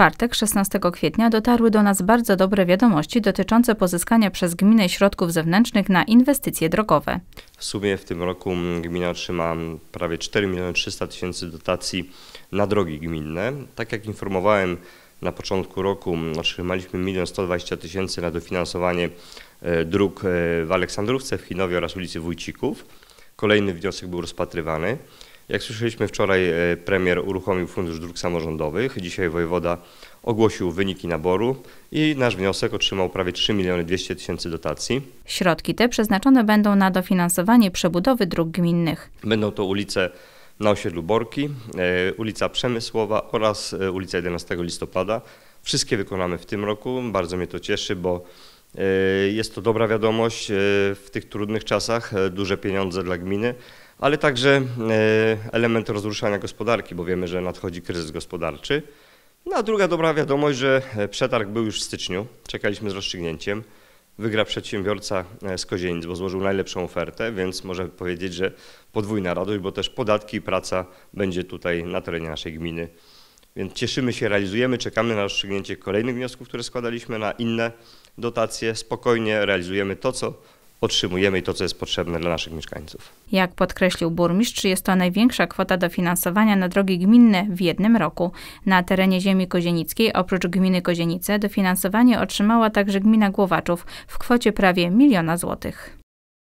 czwartek, 16 kwietnia, dotarły do nas bardzo dobre wiadomości dotyczące pozyskania przez gminę środków zewnętrznych na inwestycje drogowe. W sumie w tym roku gmina otrzyma prawie 4 miliony 300 tysięcy dotacji na drogi gminne. Tak jak informowałem na początku roku, otrzymaliśmy 1 120 tysięcy na dofinansowanie e, dróg e, w Aleksandrówce, w Chinowie oraz ulicy Wójcików. Kolejny wniosek był rozpatrywany. Jak słyszeliśmy wczoraj, e, premier uruchomił Fundusz Dróg Samorządowych. Dzisiaj wojewoda ogłosił wyniki naboru i nasz wniosek otrzymał prawie 3 miliony 200 tysięcy dotacji. Środki te przeznaczone będą na dofinansowanie przebudowy dróg gminnych. Będą to ulice na osiedlu Borki, e, ulica Przemysłowa oraz e, ulica 11 listopada. Wszystkie wykonamy w tym roku. Bardzo mnie to cieszy, bo jest to dobra wiadomość w tych trudnych czasach, duże pieniądze dla gminy ale także e, element rozruszania gospodarki, bo wiemy, że nadchodzi kryzys gospodarczy. No a druga dobra wiadomość, że e, przetarg był już w styczniu, czekaliśmy z rozstrzygnięciem. Wygra przedsiębiorca e, z Kozienic, bo złożył najlepszą ofertę, więc może powiedzieć, że podwójna radość, bo też podatki i praca będzie tutaj na terenie naszej gminy. Więc cieszymy się, realizujemy, czekamy na rozstrzygnięcie kolejnych wniosków, które składaliśmy, na inne dotacje. Spokojnie realizujemy to, co otrzymujemy to, co jest potrzebne dla naszych mieszkańców. Jak podkreślił burmistrz, jest to największa kwota dofinansowania na drogi gminne w jednym roku. Na terenie ziemi kozienickiej, oprócz gminy Kozienice, dofinansowanie otrzymała także gmina Głowaczów w kwocie prawie miliona złotych.